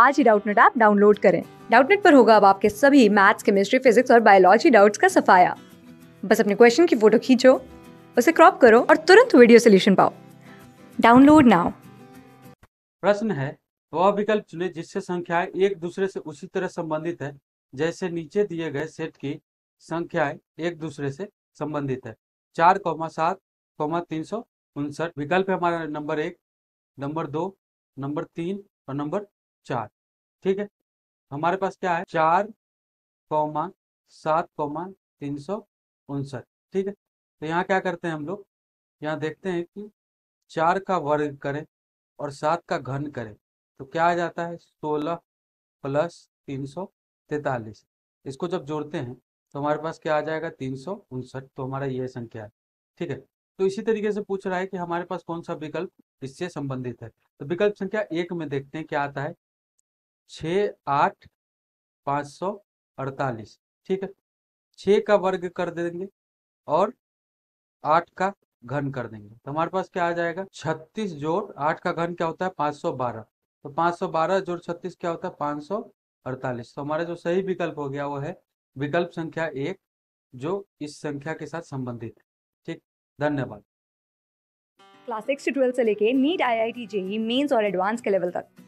आज ही Doubtnut app download करें डाउटनेट पर होगा अब आपके सभी मैथ्स केमिस्ट्री फिजिक्स और बायोलॉजी डाउट्स का सफाया बस अपने क्वेश्चन की फोटो खींचो उसे क्रॉप करो और तुरंत वीडियो सोल्यूशन पाओ डाउनलोड नाउ प्रश्न है वह विकल्प चुने जिससे संख्या एक दूसरे से उसी तरह संबंधित है जैसे नीचे दिए गए सेट की संख्या एक दूसरे से संबंधित है चार कौमा सात कौमा तीन सौ उनसठ विकल्प है हमारा नंबर एक नंबर दो नंबर तीन और नंबर चार ठीक है हमारे पास क्या है चार कौमा सात कौमा तीन सौ उनसठ ठीक है तो यहाँ क्या करते हैं हम लोग यहाँ देखते हैं कि चार का वर्ग करें और सात का घन करें तो क्या आ जाता है सोलह प्लस तीन सौ तैतालीस इसको जब जोड़ते हैं तो हमारे पास क्या आ जाएगा तीन सौ उनसठ तो हमारा यह संख्या है ठीक है तो इसी तरीके से पूछ रहा है कि हमारे पास कौन सा विकल्प इससे संबंधित है तो विकल्प संख्या एक में देखते हैं क्या आता है छ आठ पाँच सौ अड़तालीस ठीक है छ का वर्ग कर देंगे और आठ का घन कर देंगे तो हमारे पास क्या आ जाएगा छत्तीस जोड़ आठ का घन क्या होता है पाँच सौ बारह तो पाँच सौ बारह जोड़ छत्तीस क्या होता है पाँच सौ अड़तालीस तो हमारा जो सही विकल्प हो गया वो है विकल्प संख्या एक जो इस संख्या के साथ संबंधित है ठीक धन्यवाद क्लास सिक्स से ट्वेल्थ से लेके NEET I I T JEE mains और एडवांस के लेवल तक